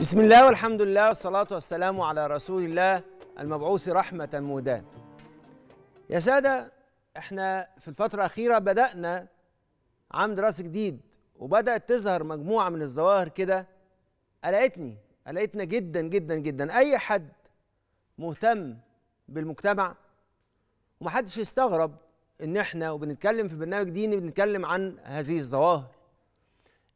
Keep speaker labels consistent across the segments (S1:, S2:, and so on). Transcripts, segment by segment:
S1: بسم الله والحمد لله والصلاة والسلام على رسول الله المبعوث رحمة مهداة يا سادة احنا في الفترة الأخيرة بدأنا عام دراسة جديد وبدأت تظهر مجموعة من الظواهر كده قلقتني قلقتنا جدا جدا جدا أي حد مهتم بالمجتمع ومحدش يستغرب ان احنا وبنتكلم في برنامج ديني بنتكلم عن هذه الظواهر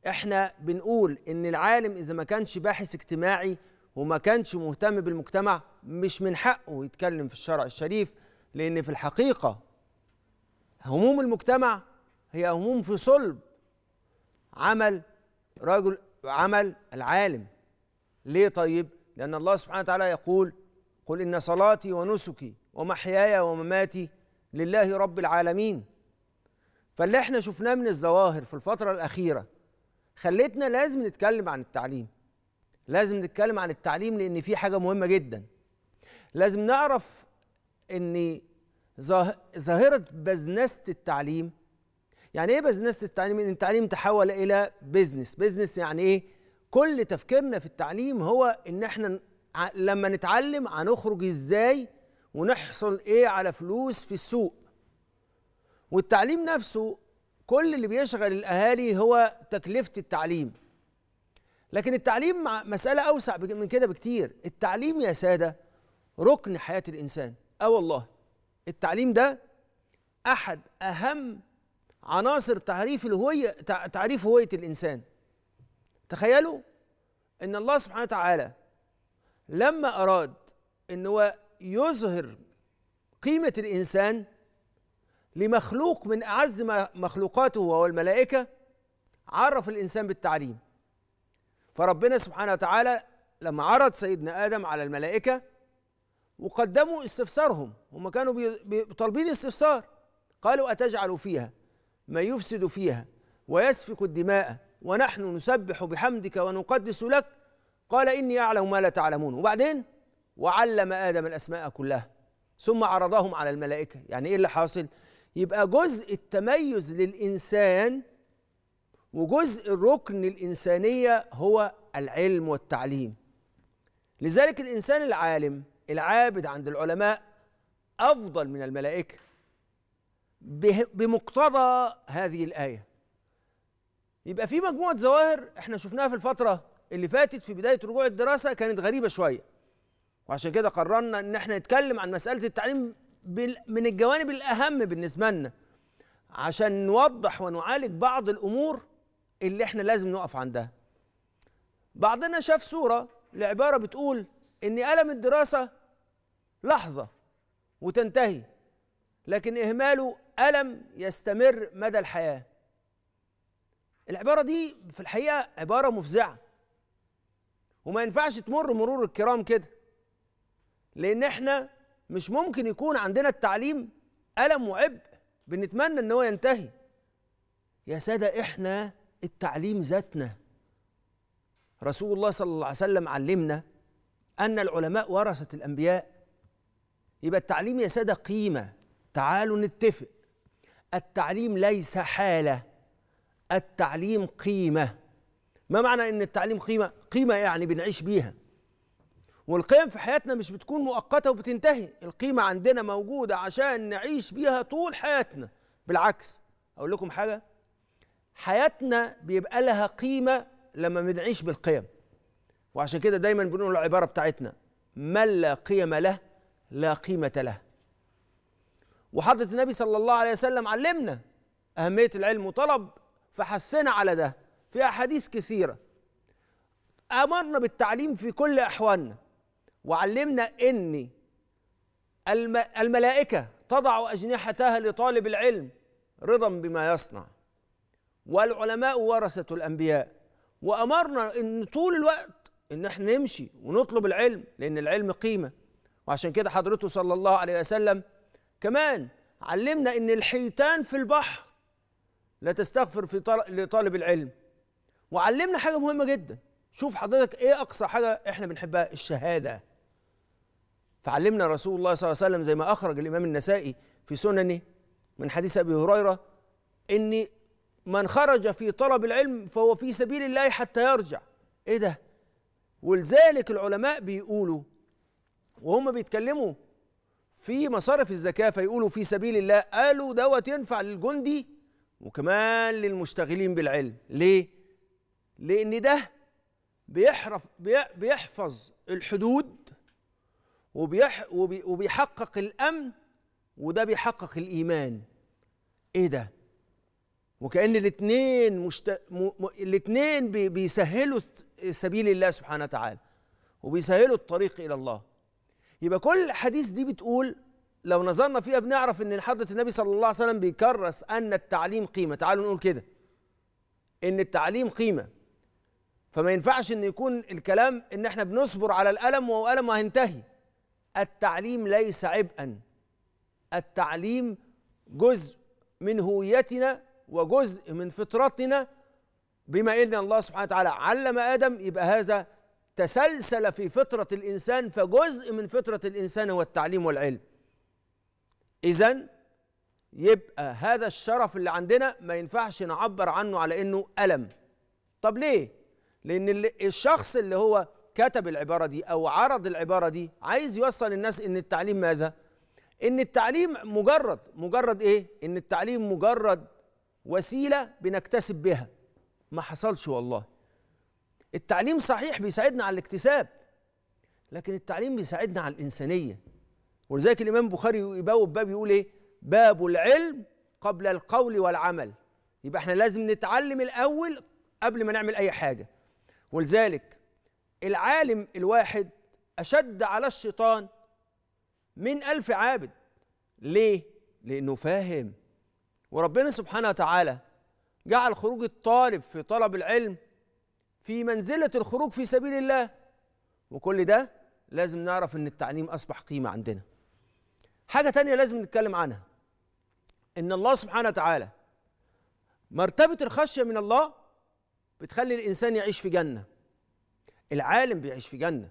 S1: احنا بنقول ان العالم اذا ما كانش باحث اجتماعي وما كانش مهتم بالمجتمع مش من حقه يتكلم في الشرع الشريف لان في الحقيقه هموم المجتمع هي هموم في صلب عمل رجل عمل العالم ليه طيب لان الله سبحانه وتعالى يقول قل ان صلاتي ونسكي ومحياي ومماتي لله رب العالمين فاللي احنا شفناه من الظواهر في الفتره الاخيره خليتنا لازم نتكلم عن التعليم لازم نتكلم عن التعليم لان في حاجه مهمه جدا لازم نعرف ان ظاهره بزنسه التعليم يعني ايه بزنسه التعليم ان التعليم تحول الى بزنس بزنس يعني ايه كل تفكيرنا في التعليم هو ان احنا لما نتعلم هنخرج ازاي ونحصل ايه على فلوس في السوق والتعليم نفسه كل اللي بيشغل الاهالي هو تكلفه التعليم لكن التعليم مساله اوسع من كده بكتير التعليم يا ساده ركن حياه الانسان اه والله التعليم ده احد اهم عناصر تعريف الهويه تعريف هويه الانسان تخيلوا ان الله سبحانه وتعالى لما اراد ان هو يظهر قيمه الانسان لمخلوق من أعز مخلوقاته وهو الملائكة عرف الإنسان بالتعليم فربنا سبحانه وتعالى لما عرض سيدنا آدم على الملائكة وقدموا استفسارهم هم كانوا طالبين استفسار قالوا أتجعل فيها ما يفسد فيها ويسفك الدماء ونحن نسبح بحمدك ونقدس لك قال إني أعلم ما لا تعلمون وبعدين وعلم آدم الأسماء كلها ثم عرضهم على الملائكة يعني إيه اللي حاصل؟ يبقى جزء التميز للإنسان وجزء الركن الإنسانية هو العلم والتعليم لذلك الإنسان العالم العابد عند العلماء أفضل من الملائكة بمقتضى هذه الآية يبقى في مجموعة ظواهر احنا شفناها في الفترة اللي فاتت في بداية رجوع الدراسة كانت غريبة شوية وعشان كده قررنا ان احنا نتكلم عن مسألة التعليم من الجوانب الأهم بالنسبة لنا عشان نوضح ونعالج بعض الأمور اللي احنا لازم نقف عندها بعضنا شاف صورة لعبارة بتقول إن ألم الدراسة لحظة وتنتهي لكن إهماله ألم يستمر مدى الحياة العبارة دي في الحقيقة عبارة مفزعة وما ينفعش تمر مرور الكرام كده لأن احنا مش ممكن يكون عندنا التعليم ألم وعبء بنتمنى إن هو ينتهي يا سادة إحنا التعليم ذاتنا رسول الله صلى الله عليه وسلم علمنا أن العلماء ورثة الأنبياء يبقى التعليم يا سادة قيمة تعالوا نتفق التعليم ليس حالة التعليم قيمة ما معنى أن التعليم قيمة؟ قيمة يعني بنعيش بيها والقيم في حياتنا مش بتكون مؤقته وبتنتهي القيمه عندنا موجوده عشان نعيش بيها طول حياتنا بالعكس اقول لكم حاجه حياتنا بيبقى لها قيمه لما بنعيش بالقيم وعشان كده دايما بنقول العباره بتاعتنا من لا قيم له لا قيمه له وحضره النبي صلى الله عليه وسلم علمنا اهميه العلم وطلب فحسنا على ده في احاديث كثيره امرنا بالتعليم في كل احوالنا وعلمنا ان الملائكه تضع اجنحتها لطالب العلم رضا بما يصنع والعلماء ورثه الانبياء وامرنا ان طول الوقت ان احنا نمشي ونطلب العلم لان العلم قيمه وعشان كده حضرته صلى الله عليه وسلم كمان علمنا ان الحيتان في البحر لا تستغفر في لطالب العلم وعلمنا حاجه مهمه جدا شوف حضرتك ايه اقصى حاجه احنا بنحبها الشهاده فعلمنا رسول الله صلى الله عليه وسلم زي ما أخرج الإمام النسائي في سننه من حديث أبي هريرة إن من خرج في طلب العلم فهو في سبيل الله حتى يرجع إيه ده ولذلك العلماء بيقولوا وهم بيتكلموا في مصارف الزكاة فيقولوا في سبيل الله قالوا دوت ينفع للجندي وكمان للمشتغلين بالعلم ليه؟ لأن ده بيحرف بيحفظ الحدود وبيح وبيحقق الامن وده بيحقق الايمان ايه ده وكأن الاثنين مشت... م... م... الاثنين بي... بيسهلوا سبيل الله سبحانه وتعالى وبيسهلوا الطريق إلى الله يبقى كل حديث دي بتقول لو نظرنا فيها بنعرف ان حضرة النبي صلى الله عليه وسلم بيكرس ان التعليم قيمة تعالوا نقول كده ان التعليم قيمة فما ينفعش ان يكون الكلام ان احنا بنصبر على الألم وهو ألم وهينتهي التعليم ليس عبئا التعليم جزء من هويتنا وجزء من فطرتنا بما ان الله سبحانه وتعالى علم ادم يبقى هذا تسلسل في فطره الانسان فجزء من فطره الانسان هو التعليم والعلم اذا يبقى هذا الشرف اللي عندنا ما ينفعش نعبر عنه على انه الم طب ليه لان الشخص اللي هو كتب العبارة دي أو عرض العبارة دي عايز يوصل للناس إن التعليم ماذا؟ إن التعليم مجرد مجرد إيه؟ إن التعليم مجرد وسيلة بنكتسب بها ما حصلش والله التعليم صحيح بيساعدنا على الاكتساب لكن التعليم بيساعدنا على الإنسانية ولذلك الإمام البخاري يبوب باب يقول إيه؟ باب العلم قبل القول والعمل يبقى احنا لازم نتعلم الأول قبل ما نعمل أي حاجة ولذلك العالم الواحد أشد على الشيطان من ألف عابد ليه؟ لأنه فاهم وربنا سبحانه وتعالى جعل خروج الطالب في طلب العلم في منزلة الخروج في سبيل الله وكل ده لازم نعرف أن التعليم أصبح قيمة عندنا حاجة تانية لازم نتكلم عنها إن الله سبحانه وتعالى مرتبة الخشية من الله بتخلي الإنسان يعيش في جنة العالم بيعيش في جنة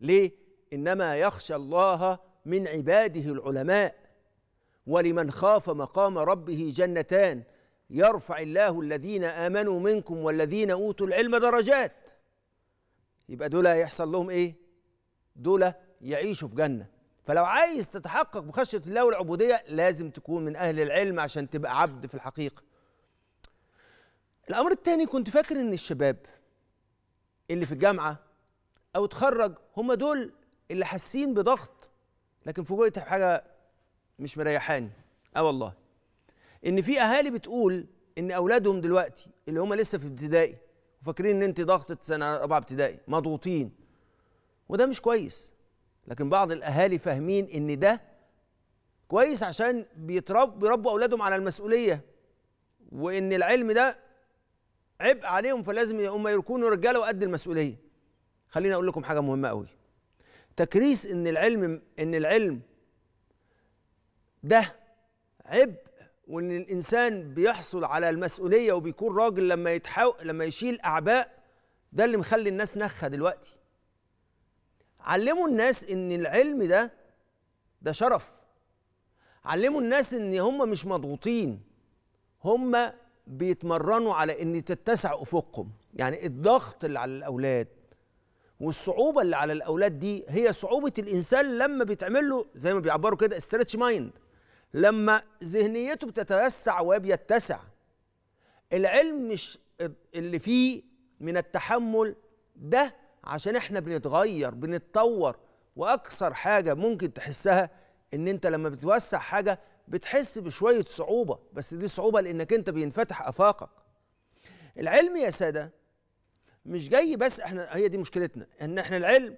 S1: ليه؟ إنما يخشى الله من عباده العلماء ولمن خاف مقام ربه جنتان يرفع الله الذين آمنوا منكم والذين أوتوا العلم درجات يبقى دول هيحصل لهم إيه؟ دول يعيشوا في جنة فلو عايز تتحقق بخشية الله والعبودية لازم تكون من أهل العلم عشان تبقى عبد في الحقيقة الأمر الثاني كنت فاكر إن الشباب اللي في الجامعه او اتخرج هم دول اللي حاسين بضغط لكن فوجئت بحاجه مش مريحاني اه والله ان في اهالي بتقول ان اولادهم دلوقتي اللي هم لسه في ابتدائي وفاكرين ان انت ضغطه سنه رابعه ابتدائي مضغوطين وده مش كويس لكن بعض الاهالي فاهمين ان ده كويس عشان بيتربوا بيربوا اولادهم على المسؤوليه وان العلم ده عبء عليهم فلازم هم يكونوا رجاله وقد المسؤوليه خليني اقول لكم حاجه مهمه قوي تكريس ان العلم ان العلم ده عبء وان الانسان بيحصل على المسؤوليه وبيكون راجل لما يتحو لما يشيل اعباء ده اللي مخلي الناس نخه دلوقتي علموا الناس ان العلم ده ده شرف علموا الناس ان هم مش مضغوطين هم بيتمرنوا على ان تتسع افقهم يعني الضغط اللي على الاولاد والصعوبه اللي على الاولاد دي هي صعوبه الانسان لما بيتعمل له زي ما بيعبروا كده استرتش مايند لما ذهنيته بتتوسع وبيتسع العلم مش اللي فيه من التحمل ده عشان احنا بنتغير بنتطور واكثر حاجه ممكن تحسها ان انت لما بتوسع حاجه بتحس بشويه صعوبه بس دي صعوبه لانك انت بينفتح افاقك العلم يا ساده مش جاي بس احنا هي دي مشكلتنا ان احنا العلم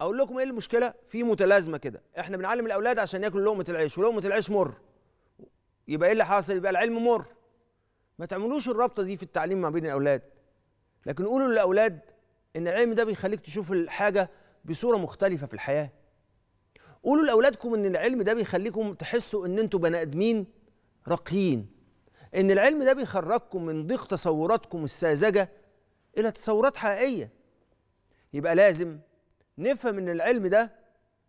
S1: اقول لكم ايه المشكله في متلازمه كده احنا بنعلم الاولاد عشان ياكلوا لقمه العيش ولقمه العيش مر يبقى ايه اللي حاصل يبقى العلم مر ما تعملوش الرابطه دي في التعليم ما بين الاولاد لكن قولوا للاولاد ان العلم ده بيخليك تشوف الحاجه بصوره مختلفه في الحياه قولوا لاولادكم ان العلم ده بيخليكم تحسوا ان انتوا بني ادمين راقيين ان العلم ده بيخرجكم من ضيق تصوراتكم الساذجه الى تصورات حقيقيه يبقى لازم نفهم ان العلم ده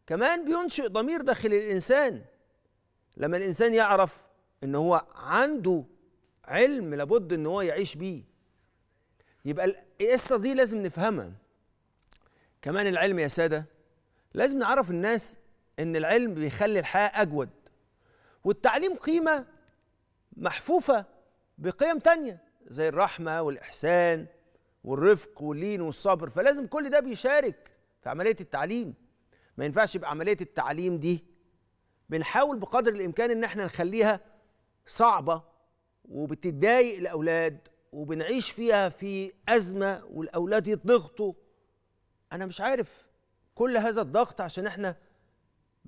S1: كمان بينشئ ضمير داخل الانسان لما الانسان يعرف ان هو عنده علم لابد ان هو يعيش بيه يبقى القصه دي لازم نفهمها كمان العلم يا ساده لازم نعرف الناس ان العلم بيخلي الحياه اجود والتعليم قيمه محفوفه بقيم تانية زي الرحمه والاحسان والرفق واللين والصبر فلازم كل ده بيشارك في عمليه التعليم ما ينفعش يبقى عمليه التعليم دي بنحاول بقدر الامكان ان احنا نخليها صعبه وبتضايق الاولاد وبنعيش فيها في ازمه والاولاد يضغطوا انا مش عارف كل هذا الضغط عشان احنا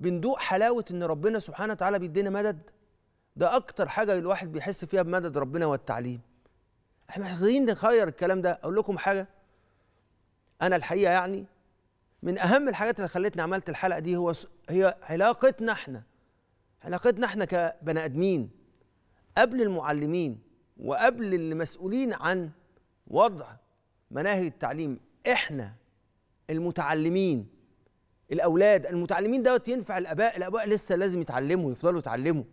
S1: بندوق حلاوه ان ربنا سبحانه وتعالى بيدينا مدد ده اكتر حاجه الواحد بيحس فيها بمدد ربنا والتعليم احنا محتاجين نغير الكلام ده اقول لكم حاجه انا الحقيقه يعني من اهم الحاجات اللي خلتني عملت الحلقه دي هو هي علاقتنا احنا علاقتنا احنا كبني ادمين قبل المعلمين وقبل المسؤولين عن وضع مناهج التعليم احنا المتعلمين الاولاد المتعلمين دوت ينفع الاباء الاباء لسه لازم يتعلموا يفضلوا يتعلموا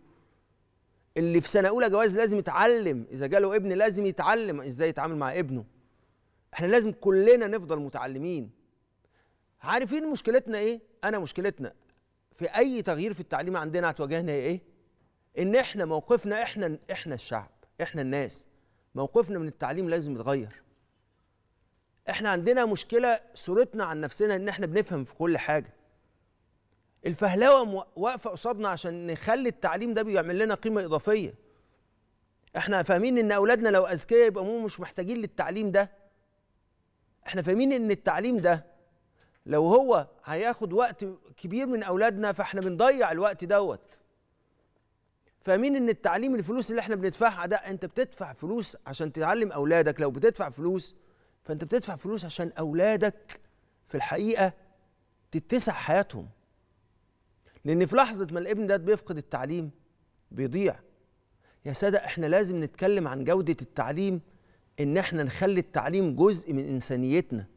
S1: اللي في سنه اولى جواز لازم يتعلم اذا جاله ابن لازم يتعلم ازاي يتعامل مع ابنه احنا لازم كلنا نفضل متعلمين عارفين مشكلتنا ايه انا مشكلتنا في اي تغيير في التعليم عندنا هتواجهنا ايه ان احنا موقفنا احنا احنا الشعب احنا الناس موقفنا من التعليم لازم يتغير احنا عندنا مشكله صورتنا عن نفسنا ان احنا بنفهم في كل حاجه الفهلوه واقفه قصادنا عشان نخلي التعليم ده بيعمل لنا قيمه اضافيه احنا فاهمين ان اولادنا لو اذكياء يبقى هم مش محتاجين للتعليم ده احنا فاهمين ان التعليم ده لو هو هياخد وقت كبير من اولادنا فاحنا بنضيع الوقت دوت فاهمين ان التعليم الفلوس اللي احنا بندفعها ده انت بتدفع فلوس عشان تعلم اولادك لو بتدفع فلوس فانت بتدفع فلوس عشان اولادك في الحقيقه تتسع حياتهم لان في لحظه ما الابن ده بيفقد التعليم بيضيع يا ساده احنا لازم نتكلم عن جوده التعليم ان احنا نخلي التعليم جزء من انسانيتنا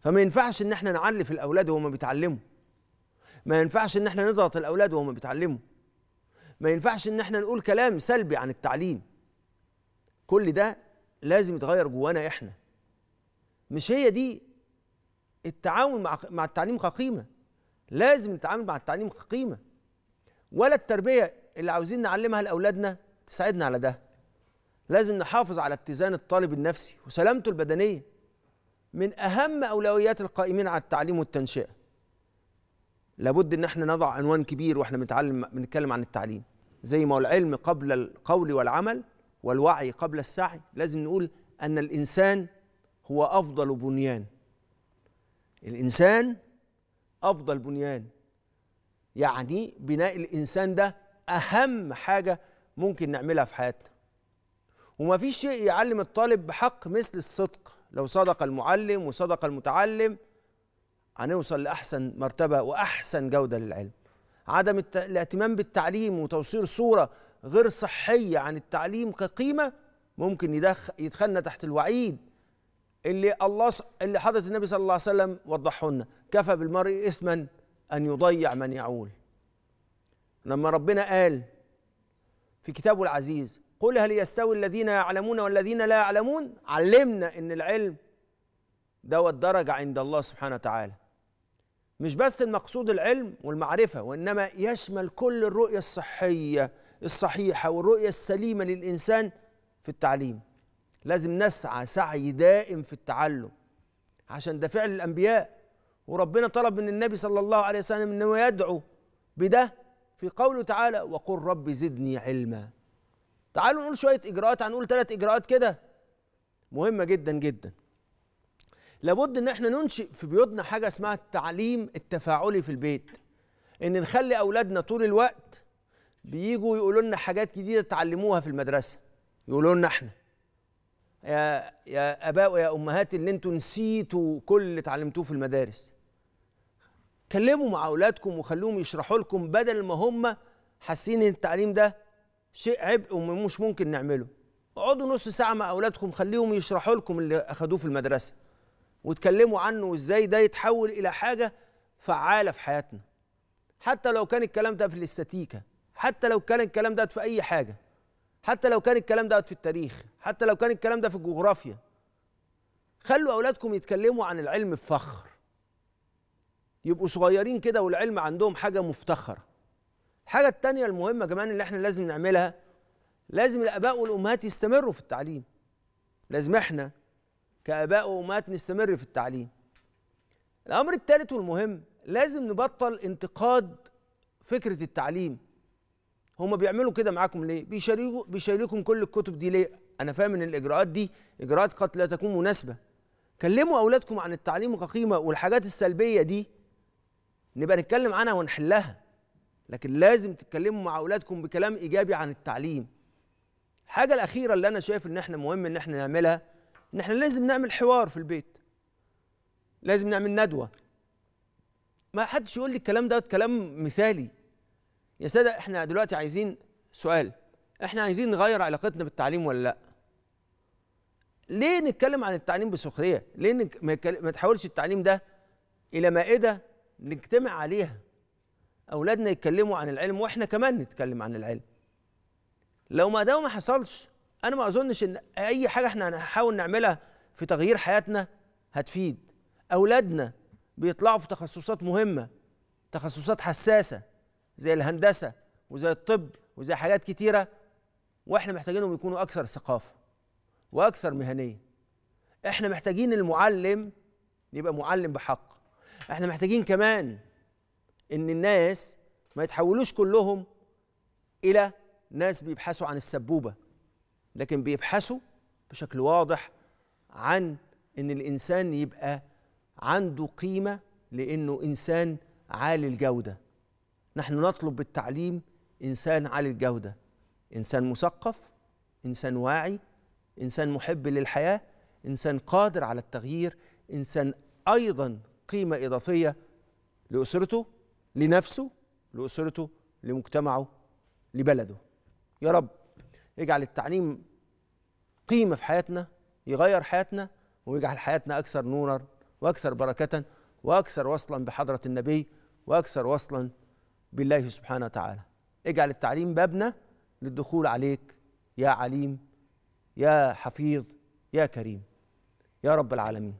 S1: فما ينفعش ان احنا نعلف الاولاد وهم بيتعلموا ما ينفعش ان احنا نضغط الاولاد وهم بيتعلموا ما ينفعش ان احنا نقول كلام سلبي عن التعليم كل ده لازم يتغير جوانا احنا مش هي دي التعامل مع التعليم كقيمه لازم نتعامل مع التعليم كقيمه ولا التربيه اللي عاوزين نعلمها لاولادنا تساعدنا على ده لازم نحافظ على اتزان الطالب النفسي وسلامته البدنيه من اهم اولويات القائمين على التعليم والتنشئه لابد ان احنا نضع عنوان كبير واحنا بنتعلم بنتكلم عن التعليم زي ما هو العلم قبل القول والعمل والوعي قبل السعي لازم نقول ان الانسان هو افضل بنيان الانسان افضل بنيان يعني بناء الانسان ده اهم حاجه ممكن نعملها في حياتنا وما فيش شيء يعلم الطالب بحق مثل الصدق لو صدق المعلم وصدق المتعلم هنوصل لاحسن مرتبه واحسن جوده للعلم عدم الاهتمام بالتعليم وتوصيل صوره غير صحيه عن التعليم كقيمه ممكن يدخلنا تحت الوعيد اللي الله اللي حضره النبي صلى الله عليه وسلم وضحه لنا كفى بالمرء اثما ان يضيع من يعول لما ربنا قال في كتابه العزيز قل هل يستوي الذين يعلمون والذين لا يعلمون علمنا ان العلم دوت درجه عند الله سبحانه وتعالى مش بس المقصود العلم والمعرفه وانما يشمل كل الرؤيه الصحيه الصحيحة والرؤية السليمة للإنسان في التعليم لازم نسعى سعي دائم في التعلم عشان ده فعل الأنبياء وربنا طلب من النبي صلى الله عليه وسلم أنه يدعو بده في قوله تعالى وقل رب زدني علما تعالوا نقول شوية إجراءات هنقول ثلاث إجراءات كده مهمة جدا جدا لابد ان احنا ننشئ في بيوتنا حاجه اسمها التعليم التفاعلي في البيت ان نخلي اولادنا طول الوقت بيجوا يقولوا لنا حاجات جديده اتعلموها في المدرسه يقولوا لنا احنا يا يا اباء ويا امهات اللي انتوا نسيتوا كل اللي اتعلمتوه في المدارس كلموا مع اولادكم وخلوهم يشرحوا لكم بدل ما هم حاسين ان التعليم ده شيء عبء ومش ممكن نعمله اقعدوا نص ساعه مع اولادكم خليهم يشرحوا لكم اللي اخدوه في المدرسه واتكلموا عنه وازاي ده يتحول الى حاجه فعاله في حياتنا حتى لو كان الكلام ده في الاستاتيكا حتى لو كان الكلام ده في اي حاجه حتى لو كان الكلام ده في التاريخ حتى لو كان الكلام ده في الجغرافيا خلوا اولادكم يتكلموا عن العلم بفخر يبقوا صغيرين كده والعلم عندهم حاجه مفتخره الحاجه الثانيه المهمه كمان اللي احنا لازم نعملها لازم الاباء والامهات يستمروا في التعليم لازم احنا كاباء وامهات نستمر في التعليم الامر الثالث والمهم لازم نبطل انتقاد فكره التعليم هم بيعملوا كده معاكم ليه بيشاركوا بيشاركوكم كل الكتب دي ليه انا فاهم ان الاجراءات دي اجراءات قد لا تكون مناسبه كلموا اولادكم عن التعليم كقيمه والحاجات السلبيه دي نبقى نتكلم عنها ونحلها لكن لازم تتكلموا مع اولادكم بكلام ايجابي عن التعليم الحاجه الاخيره اللي انا شايف ان احنا مهم ان احنا نعملها ان احنا لازم نعمل حوار في البيت لازم نعمل ندوه ما حدش يقول لي الكلام ده كلام مثالي يا ساده احنا دلوقتي عايزين سؤال احنا عايزين نغير علاقتنا بالتعليم ولا لا ليه نتكلم عن التعليم بسخريه ليه نك... ما تحولش التعليم ده الى مائده نجتمع عليها اولادنا يتكلموا عن العلم واحنا كمان نتكلم عن العلم لو ما ده ما حصلش انا ما اظنش ان اي حاجه احنا هنحاول نعملها في تغيير حياتنا هتفيد اولادنا بيطلعوا في تخصصات مهمه تخصصات حساسه زي الهندسه وزي الطب وزي حاجات كتيره واحنا محتاجينهم يكونوا اكثر ثقافه واكثر مهنيه احنا محتاجين المعلم يبقى معلم بحق احنا محتاجين كمان ان الناس ما يتحولوش كلهم الى ناس بيبحثوا عن السبوبه لكن بيبحثوا بشكل واضح عن ان الانسان يبقى عنده قيمه لانه انسان عالي الجوده نحن نطلب بالتعليم انسان عالي الجوده انسان مثقف انسان واعي انسان محب للحياه انسان قادر على التغيير انسان ايضا قيمه اضافيه لاسرته لنفسه لاسرته لمجتمعه لبلده يا رب اجعل التعليم قيمه في حياتنا يغير حياتنا ويجعل حياتنا اكثر نورا واكثر بركه واكثر وصلا بحضره النبي واكثر وصلا بالله سبحانه وتعالى اجعل التعليم بابنا للدخول عليك يا عليم يا حفيظ يا كريم يا رب العالمين